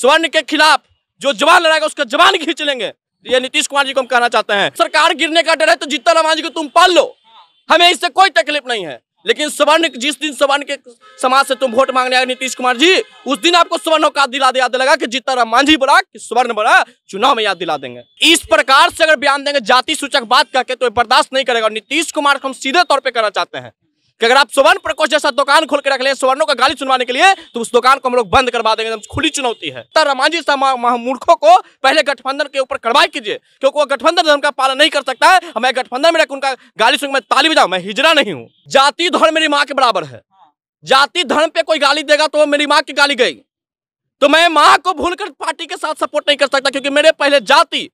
स्वर्ण के खिलाफ जो जवान लड़ाएगा उसका जवान खींच लेंगे तो ये नीतीश कुमार जी को हम कहना चाहते हैं सरकार गिरने का डर है तो जीतन राम जी को तुम पाल लो हमें इससे कोई तकलीफ नहीं है लेकिन स्वर्ण जिस दिन स्वर्ण के समाज से तुम वोट मांगने आए नीतीश कुमार जी उस दिन आपको स्वर्णों का दिला दे याद लगा कि जीता राम मांझी बड़ा कि स्वर्ण बड़ा चुनाव में याद दिला देंगे इस प्रकार से अगर बयान देंगे जाति सूचक बात करके तो बर्दाश्त नहीं करेगा नीतीश कुमार को हम सीधे तौर पर करना चाहते हैं कि अगर आप स्वर्ण प्रकोष्ठ जैसा दुकान खोल के रख ले स्वर्णों का गाली सुनवाने के लिए तो उस दुकान को हम लोग बंद करवा देंगे खुली चुनौती है रामाजी मूर्खों को पहले गठबंधन के ऊपर कार्रवाई कीजिए क्योंकि वो गठबंधन धर्म का पालन नहीं कर सकता है मैं गठबंधन में रख उनका गाली सुन मैं ताली बजाऊ मैं हिजरा नहीं हूँ जाति धर्म मेरी माँ के बराबर है जाति धर्म पे कोई गाली देगा तो मेरी माँ की गाली गई तो मैं माँ को भूलकर पार्टी के साथ सपोर्ट नहीं कर सकता क्योंकि मेरे पहले जाति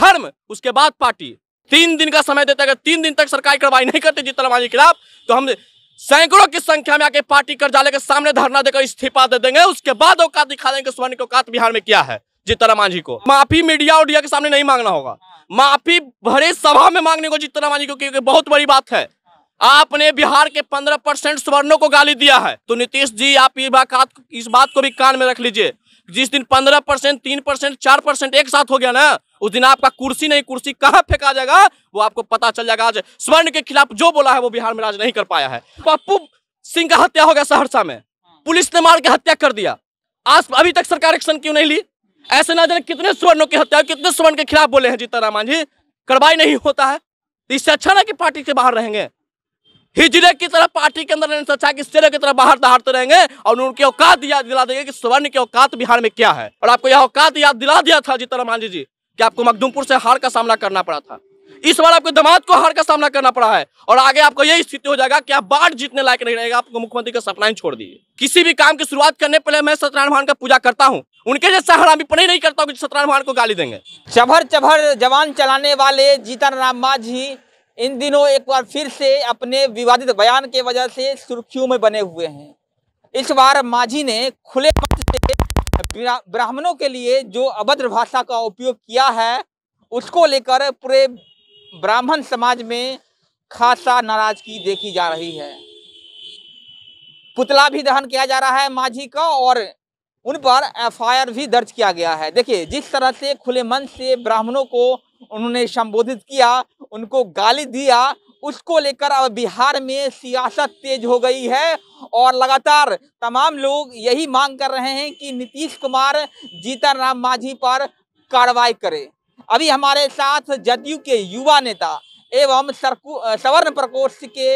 धर्म उसके बाद पार्टी तीन दिन का समय देते अगर तीन दिन तक सरकार कार्रवाई नहीं करते जीतल के खिलाफ तो हम सैकड़ों की संख्या में आके पार्टी कर्जालय के सामने धरना देकर इस्तीफा दे देंगे उसके बाद औकात दिखा देंगे स्वर्णिक औकात बिहार में क्या है जीतन मांझी को माफी मीडिया और के सामने नहीं मांगना होगा माफी भरे सभा में मांगने को जीतन मांझी को क्योंकि बहुत बड़ी बात है आपने बिहार के पंद्रह परसेंट स्वर्णों को गाली दिया है तो नीतीश जी आप बात इस बात को भी कान में रख लीजिए जिस दिन पंद्रह परसेंट तीन परसेंट चार परसेंट एक साथ हो गया ना उस दिन आपका कुर्सी नहीं कुर्सी कहाँ फेंका जाएगा वो आपको पता चल जाएगा आज स्वर्ण के खिलाफ जो बोला है वो बिहार में राज नहीं कर पाया है पप्पू सिंह का हत्या हो गया सहरसा में पुलिस ने मार के हत्या कर दिया आज अभी तक सरकार एक्शन क्यों नहीं ली ऐसे ना जाने कितने स्वर्णों की हत्या कितने स्वर्ण के खिलाफ बोले हैं जीताराम मांझी कार्रवाई नहीं होता है तो इससे अच्छा ना कि पार्टी से बाहर रहेंगे हिजरे की तरह पार्टी के अंदर रहने से अच्छा कि शेरे की तरह बाहर दहाड़ते रहेंगे और उनके औकात याद दिला देंगे कि स्वर्ण के औकात बिहार में क्या है और आपको यह औकात याद दिला दिया था जीताराम मांझी जी कि आपको मखदुमपुर से हार का सामना करना पड़ा था इस बार आपके दामाद को हार का सामना करना पड़ा है और आगे आपको यही स्थिति हो जाएगा कि आप बाढ़ जीतने लायक नहीं रहेगा आपको मुख्यमंत्री का सपना छोड़ दीजिए किसी भी काम की शुरुआत करने पहले मैं सत्यनारायण भगवान का पूजा करता हूँ उनके जैसा पढ़ाई नहीं करता हूँ सत्यनारायण भगवान को गाली देंगे चभर चभर जवान चलाने वाले जीतन राम माझी इन दिनों एक बार फिर से अपने विवादित बयान के वजह से सुर्खियों में बने हुए हैं इस बार माझी ने खुले मन से ब्राह्मणों के लिए जो अभद्र भाषा का उपयोग किया है उसको लेकर पूरे ब्राह्मण समाज में खासा नाराजगी देखी जा रही है पुतला भी दहन किया जा रहा है माझी का और उन पर एफआईआर भी दर्ज किया गया है देखिए जिस तरह से खुले मन से ब्राह्मणों को उन्होंने संबोधित किया उनको गाली दिया उसको लेकर अब बिहार में सियासत तेज हो गई है और लगातार तमाम लोग यही मांग कर रहे हैं कि नीतीश कुमार जीतन राम मांझी पर कार्रवाई करे अभी हमारे साथ जदयू के युवा नेता एवं सवर्ण प्रकोष्ठ के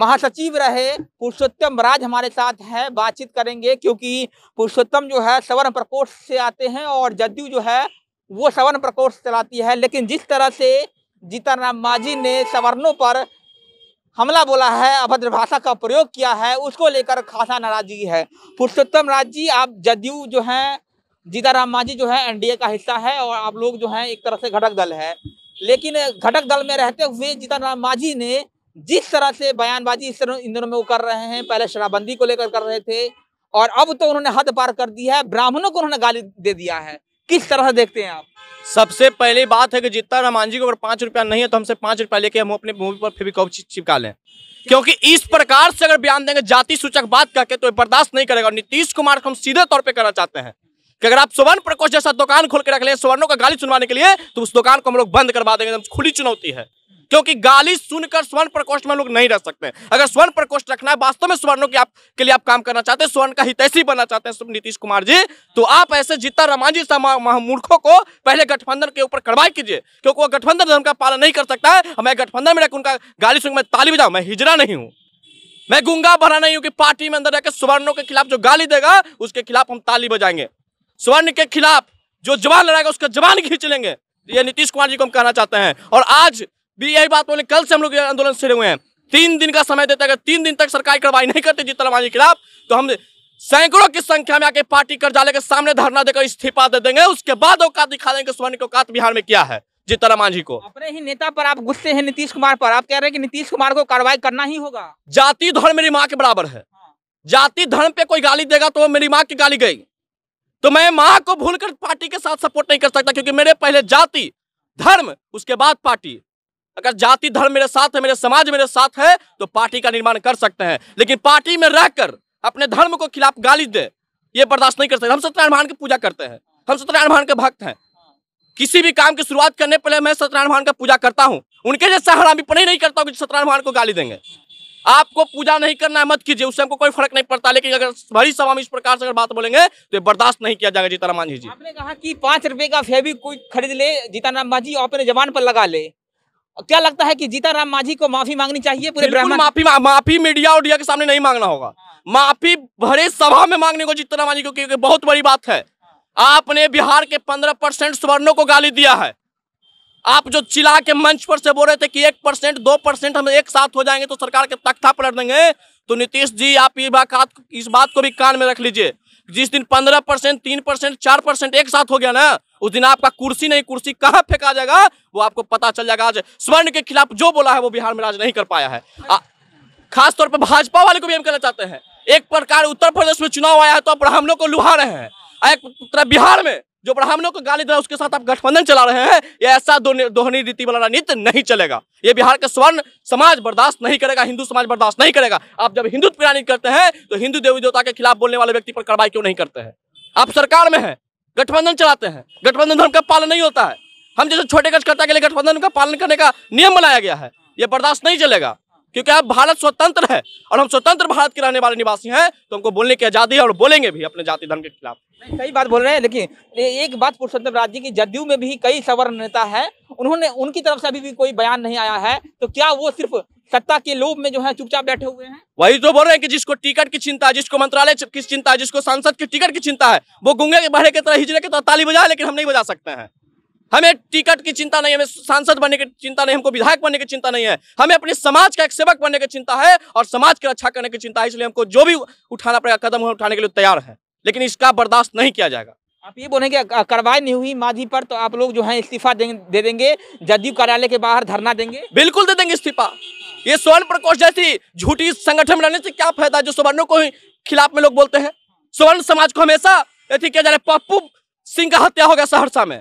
महासचिव रहे पुरुषोत्तम राज हमारे साथ हैं बातचीत करेंगे क्योंकि पुरुषोत्तम जो है सवर्ण प्रकोष्ठ से आते हैं और जदयू जो है वो सवर्ण प्रकोष्ठ चलाती है लेकिन जिस तरह से जीतन राम मांझी ने सवर्णों पर हमला बोला है अभद्र भाषा का प्रयोग किया है उसको लेकर खासा नाराजगी है पुरुषोत्तम राज जी आप जदयू जो हैं जीताराम मांझी जो है एनडीए का हिस्सा है और आप लोग जो हैं एक तरह से घटक दल है लेकिन घटक दल में रहते हुए जीताराम मांझी ने जिस तरह से बयानबाजी इस तरह इन दिनों में वो कर रहे हैं पहले शराबबंदी को लेकर कर रहे थे और अब तो उन्होंने हद पार कर दी है ब्राह्मणों को उन्होंने गाली दे दिया है किस तरह देखते हैं आप सबसे पहली बात है कि जितना रहमान जी को अगर पाँच रुपया नहीं है तो हमसे पाँच रुपया लेके हम अपने मूवी पर फिर भी कौच चिपका लें क्योंकि इस प्रकार से अगर बयान देंगे जाति सूचक बात करके तो बर्दाश्त नहीं करेगा और नीतीश कुमार को हम सीधे तौर पर करना चाहते हैं कि अगर आप सुवर्ण प्रकोष जैसा दुकान खोल के रख लें सुवर्णों का गाली सुनवाने के लिए तो उस दुकान को हम लोग बंद करवा देंगे खुली चुनौती है क्योंकि गाली सुनकर स्वर्ण प्रकोष्ठ में लोग नहीं रह सकते अगर स्वर्ण प्रकोष्ठ रखना है वास्तव में स्वर्णों के आप के लिए आप काम करना चाहते हैं स्वर्ण का हितैषी बनना चाहते हैं नीतीश कुमार जी तो आप ऐसे जीता रमान जी महामूर्खों को पहले गठबंधन के ऊपर कार्रवाई कीजिए क्योंकि वो गठबंधन धर्म का पालन नहीं कर सकता है मैं गठबंधन में रहकर उनका गाली सुन मैं ताली बजाऊ मैं हिजरा नहीं हूँ मैं गुंगा भरा नहीं हूँ कि पार्टी में अंदर रहकर स्वर्णों के खिलाफ जो गाली देगा उसके खिलाफ हम ताली बजाएंगे स्वर्ण के खिलाफ जो जवान लड़ाएगा उसका जवान खींच लेंगे ये नीतीश कुमार जी को हम कहना चाहते हैं और आज भी यही बात बोले कल से हम लोग आंदोलन शुरू हुए हैं तीन दिन का समय देते अगर तीन दिन तक सरकार कार्रवाई नहीं करती जीतलमानी के खिलाफ तो हम सैकड़ों की संख्या में आके पार्टी जाले के सामने धरना देकर इस्तीफा दे देंगे उसके बाद औकात दिखा देंगे स्वर्ण के औकात बिहार में क्या है जीतन मांझी को अपने ही नेता पर आप गुस्से हैं नीतीश कुमार पर आप कह रहे हैं कि नीतीश कुमार को कार्रवाई करना ही होगा जाति धर्म मेरी माँ के बराबर है हाँ। जाति धर्म पे कोई गाली देगा तो मेरी माँ की गाली गई तो मैं माँ को भूलकर पार्टी के साथ सपोर्ट नहीं कर सकता क्योंकि मेरे पहले जाति धर्म उसके बाद पार्टी अगर जाति धर्म मेरे साथ है मेरे समाज मेरे साथ है तो पार्टी का निर्माण कर सकते हैं लेकिन पार्टी में रहकर अपने धर्म को खिलाफ गाली दे ये बर्दाश्त नहीं कर सकते हम सत्यनारायण भगवान की पूजा करते हैं हम सत्यनारायण भगवान के भक्त हैं किसी भी काम की शुरुआत करने पहले मैं सत्यनारायण भगवान का पूजा करता हूँ उनके जैसे हरामी पढ़ाई नहीं करता हूँ कि सत्यनारायण भगवान को गाली देंगे आपको पूजा नहीं करना है मत कीजिए उससे हमको कोई फर्क नहीं पड़ता लेकिन अगर भरी सभा में इस प्रकार से अगर बात बोलेंगे तो बर्दाश्त नहीं किया जाएगा जीताराम मांझी जी आपने कहा कि पांच रुपए का फेवी कोई खरीद ले जीताराम मांझी और अपने जवान पर लगा ले क्या लगता है कि जीता राम माझी को माफी मांगनी चाहिए पूरे माफी मा, माफी मीडिया और के सामने नहीं मांगना होगा हाँ। माफी भरे सभा में मांगने को जीता राम माझी को क्योंकि बहुत बड़ी बात है हाँ। आपने बिहार के पंद्रह परसेंट सुवर्णों को गाली दिया है आप जो चिल्ला के मंच पर से बोल रहे थे कि एक परसेंट दो परसेंट हम एक साथ हो जाएंगे तो सरकार के तख्ता पलट देंगे तो नीतीश जी आप इस बात इस बात को भी कान में रख लीजिए जिस दिन पंद्रह परसेंट तीन परसेंट चार परसेंट एक साथ हो गया ना उस दिन आपका कुर्सी नहीं कुर्सी कहाँ फेंका जाएगा वो आपको पता चल जाएगा आज स्वर्ण के खिलाफ जो बोला है वो बिहार में राज नहीं कर पाया है खासतौर पर भाजपा वाले को भी हम कहना चाहते हैं एक प्रकार उत्तर प्रदेश में चुनाव आया है तो आप ब्राह्मणों को लुहा रहे हैं एक तरह बिहार में जो ब्राह्मणों को गाली दे रहा है उसके साथ आप गठबंधन चला रहे हैं ये ऐसा दोहनी रीति वाला राजनीति नहीं चलेगा ये बिहार का स्वर्ण समाज बर्दाश्त नहीं करेगा हिंदू समाज बर्दाश्त नहीं करेगा आप जब हिंदुत्व राजनीति करते हैं तो हिंदू देवी देवता के खिलाफ बोलने वाले व्यक्ति पर कार्रवाई क्यों नहीं करते हैं आप सरकार में है गठबंधन चलाते हैं गठबंधन धर्म का पालन नहीं होता है हम जैसे छोटे कार्यकर्ता के लिए गठबंधन का पालन करने का नियम बनाया गया है ये बर्दाश्त नहीं चलेगा क्योंकि अब भारत स्वतंत्र है और हम स्वतंत्र भारत के रहने वाले निवासी हैं तो हमको बोलने की आज़ादी है और बोलेंगे भी अपने जाति धर्म के खिलाफ कई बात बोल रहे हैं लेकिन एक बात पुरुषोत्तम राज्य की जदयू में भी कई सवर्ण नेता है उन्होंने उनकी तरफ से अभी भी कोई बयान नहीं आया है तो क्या वो सिर्फ सत्ता के लोभ में जो है चुपचाप बैठे हुए हैं वही तो बोल रहे हैं कि जिसको टिकट की चिंता जिसको मंत्रालय की चिंता है जिसको सांसद की टिकट की चिंता है वो गुंगे के बहरे के तरह हिजरे के तरह ताली बजा लेकिन हम नहीं बजा सकते हैं हमें टिकट की चिंता नहीं हमें सांसद बनने की चिंता नहीं हमको विधायक बनने की चिंता नहीं है हमें अपने समाज का एक सेवक बनने की चिंता है और समाज की रक्षा करने की चिंता है इसलिए हमको जो भी उठाना पड़ेगा कदम उठाने के लिए तैयार है लेकिन इसका बर्दाश्त नहीं किया जाएगा आप ये बोलेंगे कार्रवाई नहीं हुई माधी पर तो आप लोग जो है इस्तीफा दे देंगे जदयू कार्यालय के बाहर धरना देंगे बिल्कुल दे देंगे इस्तीफा ये स्वर्ण प्रकोष्ठ जैसी झूठी संगठन में रहने से क्या फायदा जो सुवर्णों को खिलाफ में लोग बोलते हैं स्वर्ण समाज को हमेशा यदि जा रहा पप्पू सिंह का हत्या हो गया सहरसा में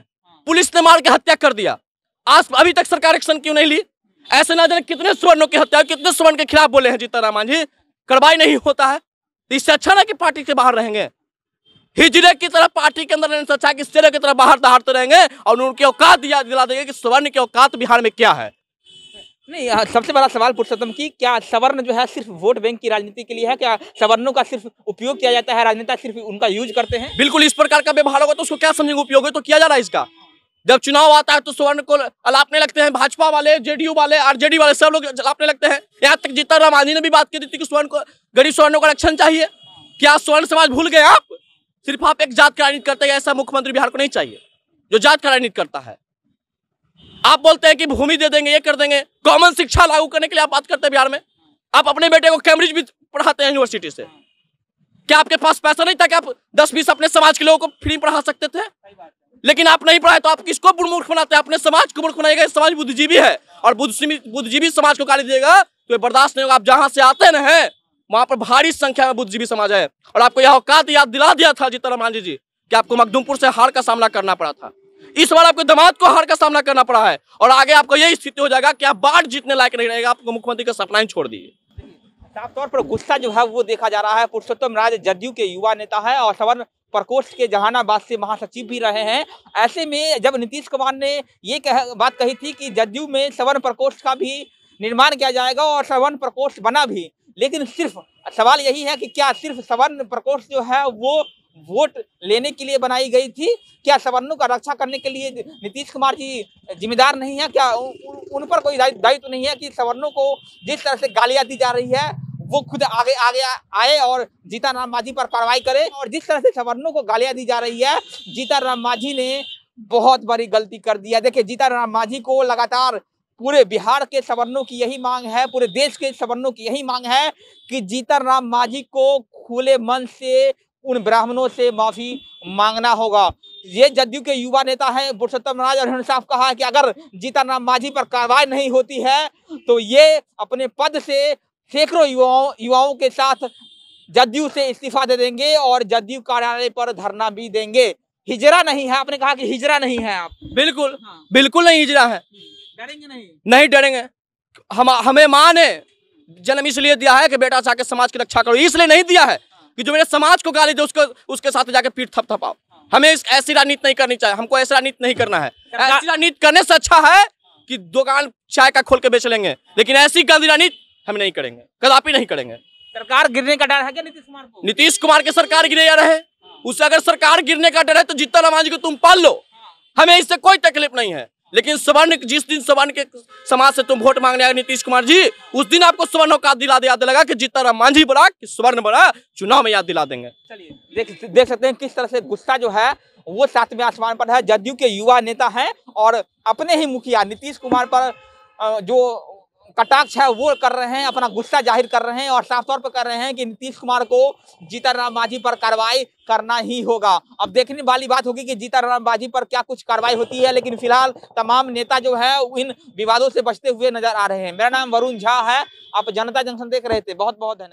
पुलिस ने मार के हत्या कर दिया आज अभी तक सरकार एक्शन क्यों नहीं ली ऐसे ना जाने कितने सुवर्णों की हत्या कितने सुवर्ण के खिलाफ बोले हैं जीतन रामा जी कार्रवाई नहीं होता है तो इससे अच्छा ना कि पार्टी के बाहर रहेंगे हिजरे की तरह पार्टी के अंदर नहीं सोचा अच्छा कि सिरे की तरह बाहर दहाड़ते तो रहेंगे और उनकी औकात दिला देंगे कि स्वर्ण की औकात बिहार में क्या है नहीं सबसे बड़ा सवाल पुरुषोत्तम की क्या सवर्ण जो है सिर्फ वोट बैंक की राजनीति के लिए है क्या सवर्णों का सिर्फ उपयोग किया जाता है राजनेता सिर्फ उनका यूज करते हैं बिल्कुल इस प्रकार का व्यवहार होगा तो उसको क्या समझेंगे उपयोग है तो किया जा रहा है इसका जब चुनाव आता है तो स्वर्ण को अलापने लगते हैं भाजपा वाले जेडीयू वाले आरजेडी वाले सब लोग अलापने लगते हैं यहाँ तक जीतन राम आदि ने भी बात की थी कि स्वर्ण को गरीब स्वर्णों को आरक्षण चाहिए क्या स्वर्ण समाज भूल गए आप सिर्फ आप एक जात का राजनीति करते हैं ऐसा मुख्यमंत्री बिहार को नहीं चाहिए जो जात का राजनीति करता है आप बोलते हैं कि भूमि दे देंगे ये कर देंगे कॉमन शिक्षा लागू करने के लिए आप बात करते हैं बिहार में आप अपने बेटे को कैम्ब्रिज भी पढ़ाते हैं यूनिवर्सिटी से क्या आपके पास पैसा नहीं था कि आप दस बीस अपने समाज के लोगों को फ्री पढ़ा सकते थे लेकिन आप नहीं पढ़ाए तो आप किसको मूर्ख बनाते हैं अपने समाज को मूर्ख बनाएगा समाज बुद्धिजीवी है और बुद्धिजीवी समाज को गाली देगा तो बर्दाश्त नहीं होगा आप जहां से आते ना वहां पर भारी संख्या में बुद्धिजीवी समाज है और आपको यह औकात याद दिला दिया था जीतन जी जी कि आपको मखदुमपुर से हार का सामना करना पड़ा था इस बार आपको दमाद को हार का सामना करना पड़ा है और आगे आपको यही स्थिति हो जाएगा कि आप बाढ़ जीतने लायक नहीं रहेगा आपको मुख्यमंत्री का सपना ही छोड़ दीजिए साफ तौर पर गुस्सा जो है वो देखा जा रहा है पुरुषोत्तम राज जदयू के युवा नेता है और सवर्ण प्रकोष्ठ के जहानाबाद से महासचिव भी रहे हैं ऐसे में जब नीतीश कुमार ने ये कह, बात कही थी कि जदयू में सवर्ण प्रकोष्ठ का भी निर्माण किया जाएगा और सवर्ण प्रकोष्ठ बना भी लेकिन सिर्फ सवाल यही है कि क्या सिर्फ सवर्ण प्रकोष्ठ जो है वो वोट लेने के लिए बनाई गई थी क्या सवर्णों का रक्षा करने के लिए नीतीश कुमार जी जिम्मेदार नहीं है क्या उन पर कोई दायित्व तो नहीं है कि सवर्णों को जिस तरह से गालियां दी जा रही है वो खुद आगे आगे आए और राम मांझी पर कार्रवाई करे और जिस तरह से सवर्णों को गालियां दी जा रही है राम मांझी ने बहुत बड़ी गलती कर दिया देखिए राम मांझी को लगातार पूरे बिहार के सवर्णों की यही मांग है पूरे देश के सवर्णों की यही मांग है कि जीतन राम मांझी को खुले मन से उन ब्राह्मणों से माफी मांगना होगा ये जदयू के युवा नेता हैं पुरुषोत्तम राज और साहब कहा है कि अगर राम मांझी पर कार्रवाई नहीं होती है तो ये अपने पद से सैकड़ों युवाओं युवाओं के साथ जदयू से इस्तीफा दे देंगे और जदयू कार्यालय पर धरना भी देंगे हिजरा नहीं है आपने कहा कि हिजरा नहीं है आप बिल्कुल हाँ। बिल्कुल नहीं हिजरा है हम्म। डरेंगे नहीं नहीं डरेंगे हम हमें माँ ने जन्म इसलिए दिया है कि बेटा जाके समाज की रक्षा करो इसलिए नहीं दिया है कि जो मेरे समाज को गाली दे उसको उसके साथ जाके पीठ थपथपाओ हमें ऐसी राजनीति नहीं करनी चाहिए हमको ऐसी राजनीति नहीं करना है ऐसी राजनीति करने से अच्छा है कि दुकान चाय का खोल के बेच लेंगे लेकिन ऐसी गंदी राजनीति हम नहीं करेंगे कदापि नहीं करेंगे सरकार गिरने का डर है क्या नीतीश कुमार को नीतीश कुमार के सरकार गिरे जा रहे हैं हाँ। उससे अगर सरकार गिरने का डर है तो जितना रामाजी को तुम पाल लो हाँ। हमें इससे कोई तकलीफ नहीं है लेकिन सवर्ण जिस दिन सवर्ण के समाज से तुम वोट मांगने आए नीतीश कुमार जी उस दिन आपको स्वर्ण का दिला दिया याद कि जीता राम मांझी बड़ा कि स्वर्ण बड़ा चुनाव में याद दिला देंगे चलिए देख देख सकते हैं किस तरह से गुस्सा जो है वो सातवें आसमान पर है जदयू के युवा नेता हैं और अपने ही मुखिया नीतीश कुमार पर जो कटाक्ष है वो कर रहे हैं अपना गुस्सा जाहिर कर रहे हैं और साफ तौर पर कर रहे हैं कि नीतीश कुमार को जीताराम मांझी पर कार्रवाई करना ही होगा अब देखने वाली बात होगी कि जीताराम मांझी पर क्या कुछ कार्रवाई होती है लेकिन फिलहाल तमाम नेता जो है इन विवादों से बचते हुए नजर आ रहे हैं मेरा नाम वरुण झा है आप जनता जंक्शन देख रहे थे बहुत बहुत धन्यवाद